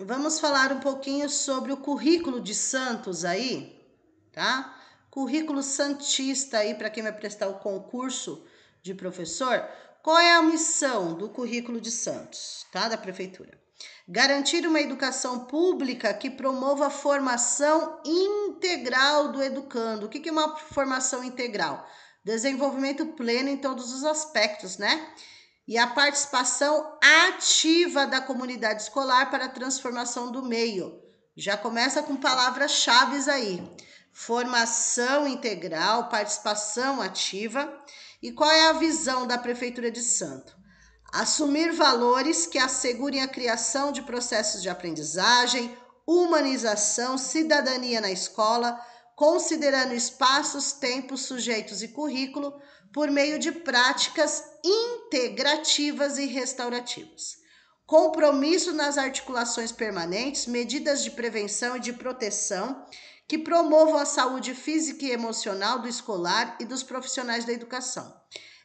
Vamos falar um pouquinho sobre o currículo de santos aí, tá? Currículo santista aí para quem vai prestar o concurso de professor. Qual é a missão do currículo de santos, tá? Da prefeitura. Garantir uma educação pública que promova a formação integral do educando. O que é uma formação integral? Desenvolvimento pleno em todos os aspectos, né? e a participação ativa da comunidade escolar para a transformação do meio. Já começa com palavras-chave aí: formação integral, participação ativa. E qual é a visão da Prefeitura de Santo? Assumir valores que assegurem a criação de processos de aprendizagem, humanização, cidadania na escola considerando espaços, tempos, sujeitos e currículo, por meio de práticas integrativas e restaurativas. Compromisso nas articulações permanentes, medidas de prevenção e de proteção que promovam a saúde física e emocional do escolar e dos profissionais da educação.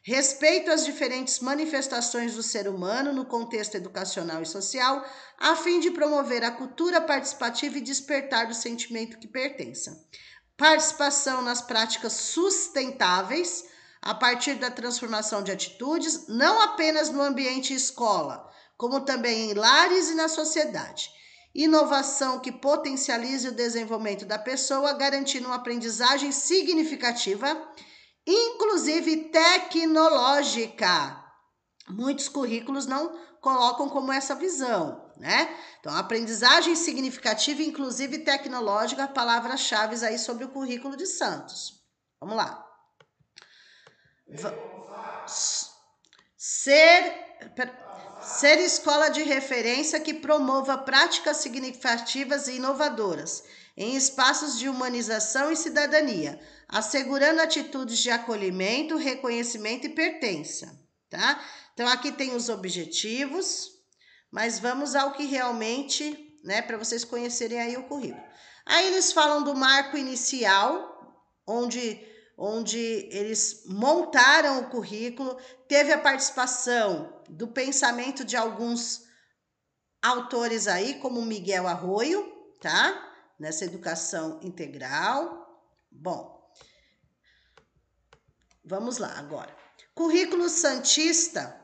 Respeito às diferentes manifestações do ser humano no contexto educacional e social, a fim de promover a cultura participativa e despertar do sentimento que pertença participação nas práticas sustentáveis a partir da transformação de atitudes, não apenas no ambiente escola, como também em lares e na sociedade. Inovação que potencialize o desenvolvimento da pessoa, garantindo uma aprendizagem significativa, inclusive tecnológica. Muitos currículos não colocam como essa visão, né? Então, aprendizagem significativa, inclusive tecnológica, palavras-chave aí sobre o currículo de Santos. Vamos lá. ser, per, ser escola de referência que promova práticas significativas e inovadoras em espaços de humanização e cidadania, assegurando atitudes de acolhimento, reconhecimento e pertença tá? Então, aqui tem os objetivos, mas vamos ao que realmente, né, para vocês conhecerem aí o currículo. Aí eles falam do marco inicial, onde onde eles montaram o currículo, teve a participação do pensamento de alguns autores aí, como Miguel Arroio, tá? Nessa educação integral. Bom, vamos lá agora. Currículo Santista,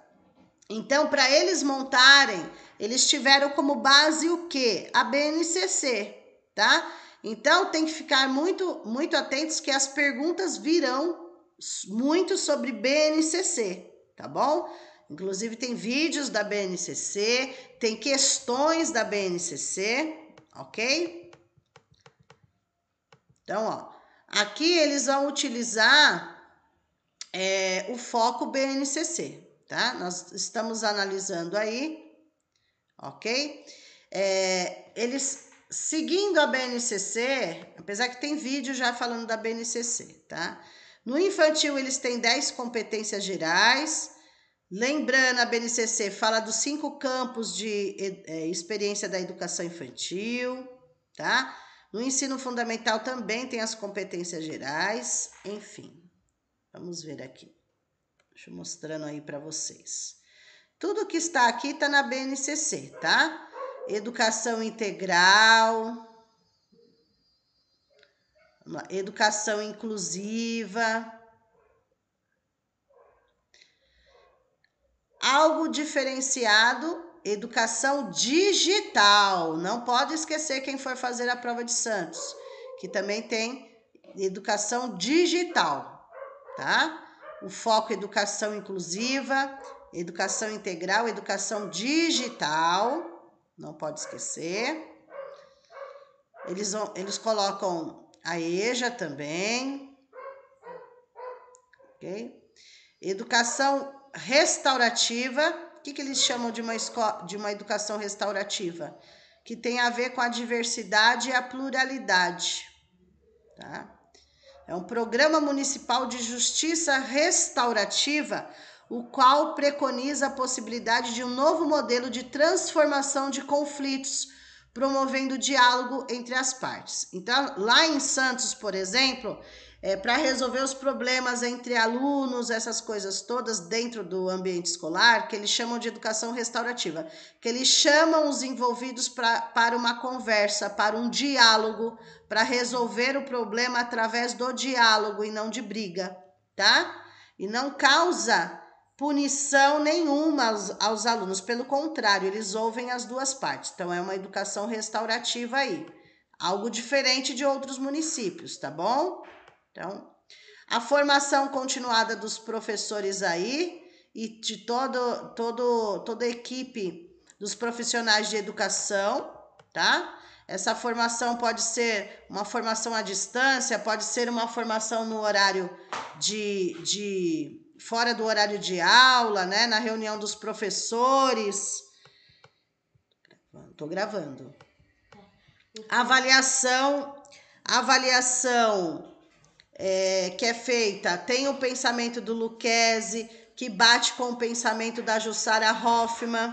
então, para eles montarem, eles tiveram como base o quê? A BNCC, tá? Então, tem que ficar muito, muito atentos que as perguntas virão muito sobre BNCC, tá bom? Inclusive, tem vídeos da BNCC, tem questões da BNCC, ok? Então, ó, aqui eles vão utilizar é, o foco BNCC, tá? Nós estamos analisando aí, ok? É, eles seguindo a BNCC, apesar que tem vídeo já falando da BNCC, tá? No infantil, eles têm 10 competências gerais. Lembrando, a BNCC fala dos cinco campos de é, é, experiência da educação infantil, tá? No ensino fundamental também tem as competências gerais, enfim. Vamos ver aqui. Deixa eu mostrando aí para vocês. Tudo que está aqui está na BNCC, tá? Educação integral, educação inclusiva. Algo diferenciado, educação digital. Não pode esquecer quem for fazer a prova de Santos, que também tem educação digital tá? O foco é educação inclusiva, educação integral, educação digital, não pode esquecer. Eles, eles colocam a EJA também, ok? Educação restaurativa, o que, que eles chamam de uma, escola, de uma educação restaurativa? Que tem a ver com a diversidade e a pluralidade, tá? É um programa municipal de justiça restaurativa, o qual preconiza a possibilidade de um novo modelo de transformação de conflitos, promovendo diálogo entre as partes. Então, lá em Santos, por exemplo, é, para resolver os problemas entre alunos, essas coisas todas dentro do ambiente escolar, que eles chamam de educação restaurativa, que eles chamam os envolvidos pra, para uma conversa, para um diálogo, para resolver o problema através do diálogo e não de briga, tá? E não causa punição nenhuma aos, aos, alunos, pelo contrário, eles ouvem as duas partes. Então, é uma educação restaurativa aí, algo diferente de outros municípios, tá bom? Então, a formação continuada dos professores aí e de todo, todo, toda a equipe dos profissionais de educação, tá? Essa formação pode ser uma formação à distância, pode ser uma formação no horário de, de fora do horário de aula, né? Na reunião dos professores. Estou gravando. É, então. Avaliação, avaliação é, que é feita, tem o pensamento do Lucchese, que bate com o pensamento da Jussara Hoffman,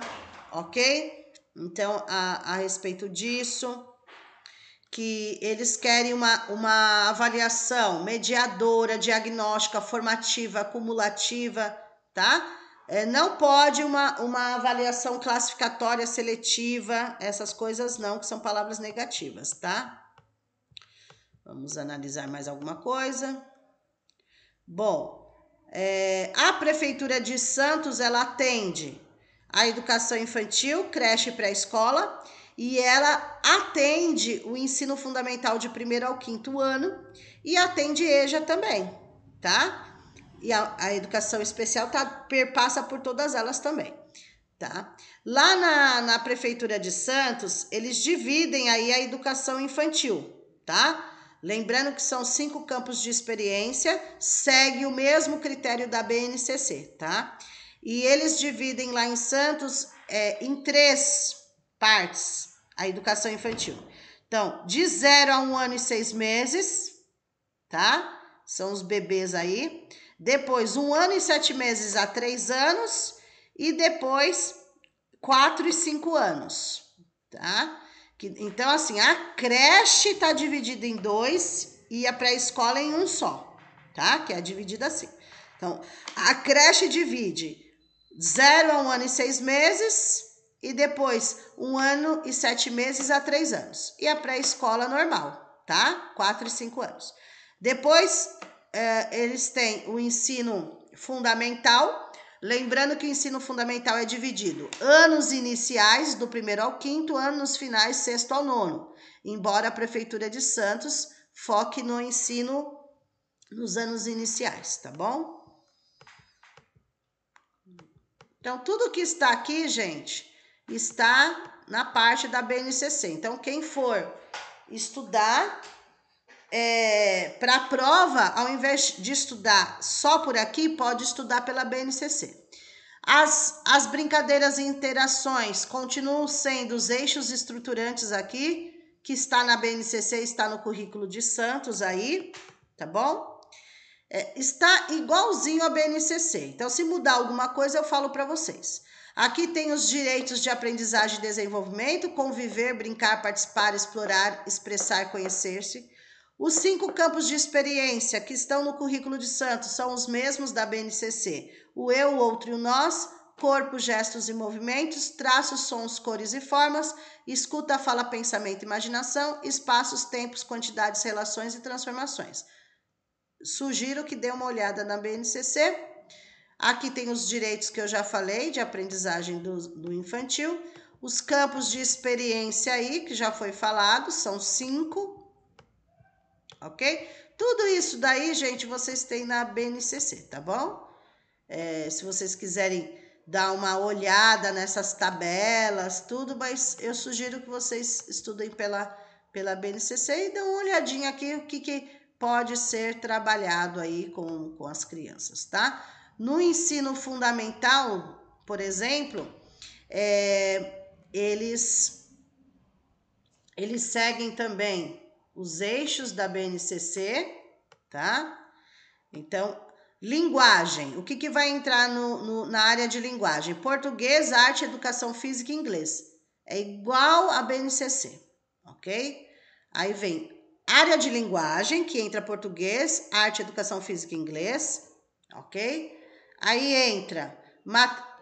ok? Então, a, a respeito disso, que eles querem uma, uma avaliação mediadora, diagnóstica, formativa, acumulativa, tá? É, não pode uma, uma avaliação classificatória, seletiva, essas coisas não, que são palavras negativas, tá? Vamos analisar mais alguma coisa. Bom, é, a Prefeitura de Santos, ela atende a educação infantil, creche e pré-escola, e ela atende o ensino fundamental de primeiro ao quinto ano e atende EJA também, tá? E a, a educação especial tá, perpassa por todas elas também, tá? Lá na, na Prefeitura de Santos, eles dividem aí a educação infantil, Tá? Lembrando que são cinco campos de experiência, segue o mesmo critério da BNCC, tá? E eles dividem lá em Santos é, em três partes a educação infantil. Então, de zero a um ano e seis meses, tá? São os bebês aí. Depois, um ano e sete meses a três anos. E depois, quatro e cinco anos, tá? Que, então, assim, a creche está dividida em dois e a pré-escola em um só, tá? Que é dividida assim. Então, a creche divide zero a um ano e seis meses e depois um ano e sete meses a três anos. E a pré-escola normal, tá? Quatro e cinco anos. Depois, eh, eles têm o ensino fundamental, Lembrando que o ensino fundamental é dividido anos iniciais, do primeiro ao quinto, anos finais, sexto ao nono. Embora a Prefeitura de Santos foque no ensino nos anos iniciais, tá bom? Então, tudo que está aqui, gente, está na parte da BNCC. Então, quem for estudar é, para a prova, ao invés de estudar só por aqui, pode estudar pela BNCC. As, as brincadeiras e interações continuam sendo os eixos estruturantes aqui, que está na BNCC, está no currículo de Santos aí, tá bom? É, está igualzinho a BNCC. Então, se mudar alguma coisa, eu falo para vocês. Aqui tem os direitos de aprendizagem e desenvolvimento, conviver, brincar, participar, explorar, expressar, conhecer-se. Os cinco campos de experiência que estão no currículo de Santos são os mesmos da BNCC: o eu, o outro e o nós, corpo, gestos e movimentos, traços, sons, cores e formas, escuta, fala, pensamento, imaginação, espaços, tempos, quantidades, relações e transformações. Sugiro que dê uma olhada na BNCC. Aqui tem os direitos que eu já falei de aprendizagem do, do infantil, os campos de experiência aí que já foi falado, são cinco ok? Tudo isso daí, gente, vocês têm na BNCC, tá bom? É, se vocês quiserem dar uma olhada nessas tabelas, tudo, mas eu sugiro que vocês estudem pela, pela BNCC e dão uma olhadinha aqui o que, que pode ser trabalhado aí com, com as crianças, tá? No ensino fundamental, por exemplo, é, eles, eles seguem também os eixos da BNCC, tá? Então, linguagem. O que, que vai entrar no, no, na área de linguagem? Português, arte, educação física e inglês. É igual a BNCC, ok? Aí vem área de linguagem, que entra português, arte, educação física e inglês, ok? Aí entra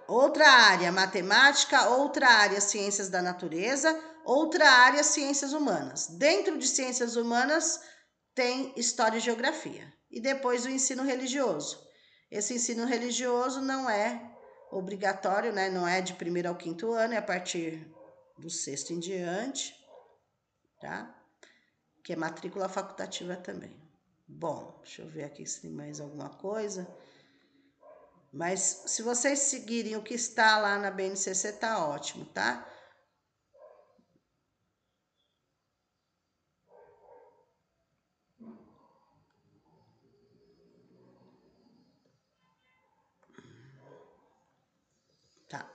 outra área matemática, outra área ciências da natureza, outra área ciências humanas. Dentro de ciências humanas tem história e geografia e depois o ensino religioso. Esse ensino religioso não é obrigatório, né? Não é de primeiro ao quinto ano, é a partir do sexto em diante, tá? Que é matrícula facultativa também. Bom, deixa eu ver aqui se tem mais alguma coisa. Mas se vocês seguirem o que está lá na BNCC, tá ótimo, tá? Tá.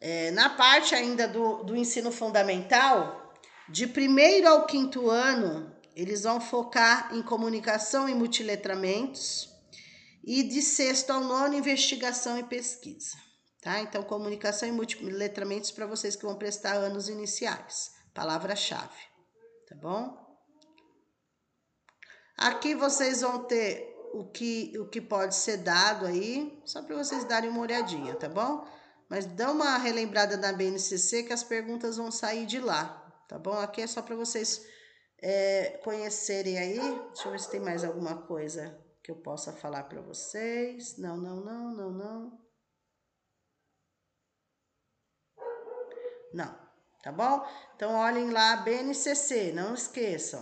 É, na parte ainda do, do ensino fundamental, de primeiro ao quinto ano, eles vão focar em comunicação e multiletramentos e de sexto ao nono, investigação e pesquisa. Tá? Então, comunicação e letramentos para vocês que vão prestar anos iniciais. Palavra-chave, tá bom? Aqui vocês vão ter o que, o que pode ser dado aí, só para vocês darem uma olhadinha, tá bom? Mas dá uma relembrada na BNCC que as perguntas vão sair de lá, tá bom? Aqui é só para vocês é, conhecerem aí. Deixa eu ver se tem mais alguma coisa que eu possa falar para vocês. Não, não, não, não, não. Não, tá bom? Então olhem lá BNCC, não esqueçam.